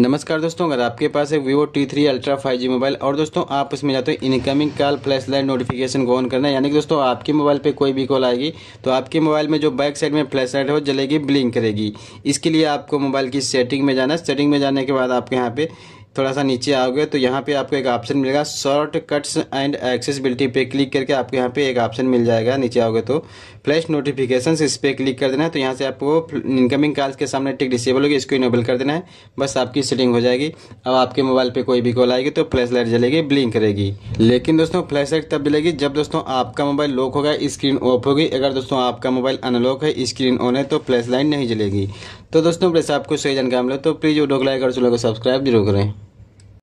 नमस्कार दोस्तों अगर आपके पास है Vivo T three ultra five G mobile और दोस्तों आप उसमें जाते हो incoming call flash light notification को ऑन करना है यानी कि दोस्तों आपके मोबाइल पे कोई भी कॉल आएगी तो आपके मोबाइल में जो बैक साइड में फ्लैश लाइट हो जलेगी ब्लिंक करेगी इसके लिए आपको मोबाइल की सेटिंग में जाना है सेटिंग में जाने के बाद आपके यहाँ पे थोड़ा सा नीचे आओगे तो यहाँ पे आपको एक ऑप्शन मिलेगा शॉर्ट कट्स एंड एक्सेसिबिलिटी पे क्लिक करके आपको यहाँ पे एक ऑप्शन मिल जाएगा नीचे आओगे तो फ्लैश नोटिफिकेशन इस पर क्लिक कर देना है तो यहाँ से आपको इनकमिंग कॉल्स के सामने टिक डिसेबल होगी इसको इनेबल कर देना है बस आपकी सेटिंग हो जाएगी अब आपके मोबाइल पर कोई भी कॉल आएगी तो फ्लैश लाइट जलेगी ब्लिंक करेगी लेकिन दोस्तों फ्लैश लाइट तब जलेगी जब दोस्तों आपका मोबाइल लॉक होगा स्क्रीन ऑफ होगी अगर दोस्तों आपका मोबाइल अनलॉक है स्क्रीन ऑन है तो फ्लैश लाइट नहीं जलेगी तो दोस्तों आपको सही जानकारी मिले तो प्लीज़ वीडियो को लाइक और चैनल को सब्सक्राइब जरूर करें